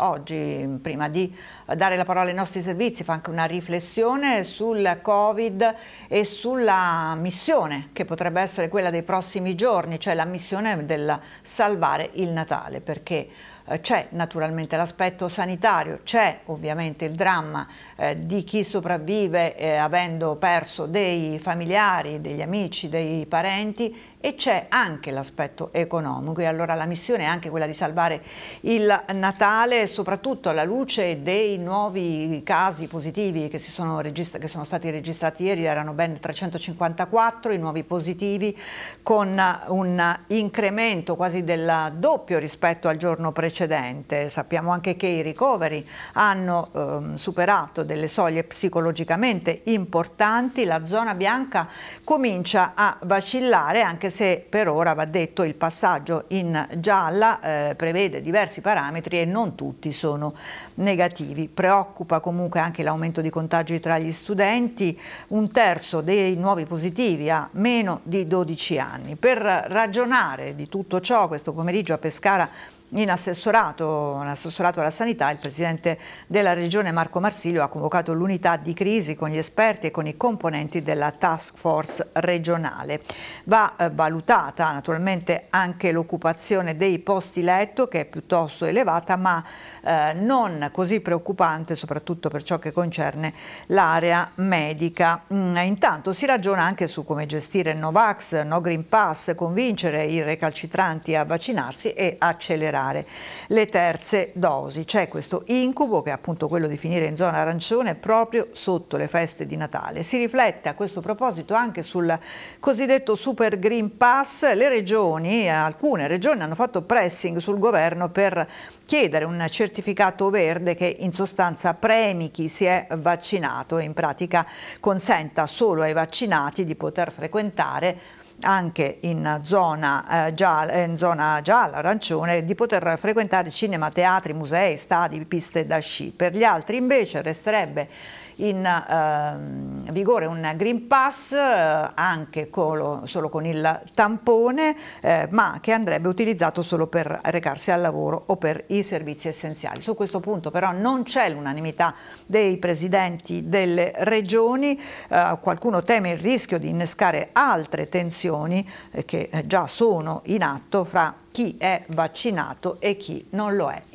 Oggi, mm, prima di dare la parola ai nostri servizi, fa anche una riflessione sul Covid e sulla missione che potrebbe essere quella dei prossimi giorni, cioè la missione del salvare il Natale, perché eh, c'è naturalmente l'aspetto sanitario, c'è ovviamente il dramma eh, di chi sopravvive eh, avendo perso dei familiari, degli amici, dei parenti e c'è anche l'aspetto economico e allora la missione è anche quella di salvare il Natale soprattutto alla luce dei nuovi casi positivi che, sono, che sono, stati registrati ieri erano ben 354 i nuovi positivi con un incremento quasi del doppio rispetto al giorno precedente precedente. Sappiamo anche che i ricoveri hanno ehm, superato delle soglie psicologicamente importanti, la zona bianca comincia a vacillare anche se per ora va detto il passaggio in gialla eh, prevede diversi parametri e non tutti sono negativi. Preoccupa comunque anche l'aumento di contagi tra gli studenti, un terzo dei nuovi positivi ha meno di 12 anni. Per ragionare di tutto ciò questo pomeriggio a Pescara in assessorato, in assessorato, alla sanità, il Presidente della Regione Marco Marsilio ha convocato l'unità di crisi con gli esperti e con i componenti della task force regionale. Va eh, valutata naturalmente anche l'occupazione dei posti letto che è piuttosto elevata ma eh, non così preoccupante soprattutto per ciò che concerne l'area medica. Mm, intanto si ragiona anche su come gestire il Novax, No Green Pass, convincere i recalcitranti a vaccinarsi e accelerare superare le terze dosi. C'è questo incubo che è appunto quello di finire in zona arancione proprio sotto le feste di Natale. Si riflette a questo proposito anche sul cosiddetto Super Green Pass. Le regioni, alcune regioni hanno fatto pressing sul governo per chiedere un certificato verde che in sostanza premi chi si è vaccinato e in pratica consenta solo ai vaccinati di poter frequentare anche in zona, eh, gialla, eh, in zona gialla, arancione, di poter frequentare cinema, teatri, musei, stadi, piste da sci. Per gli altri invece resterebbe in... Ehm, vigore un Green Pass eh, anche colo, solo con il tampone, eh, ma che andrebbe utilizzato solo per recarsi al lavoro o per i servizi essenziali. Su questo punto però non c'è l'unanimità dei presidenti delle regioni, eh, qualcuno teme il rischio di innescare altre tensioni eh, che già sono in atto fra chi è vaccinato e chi non lo è.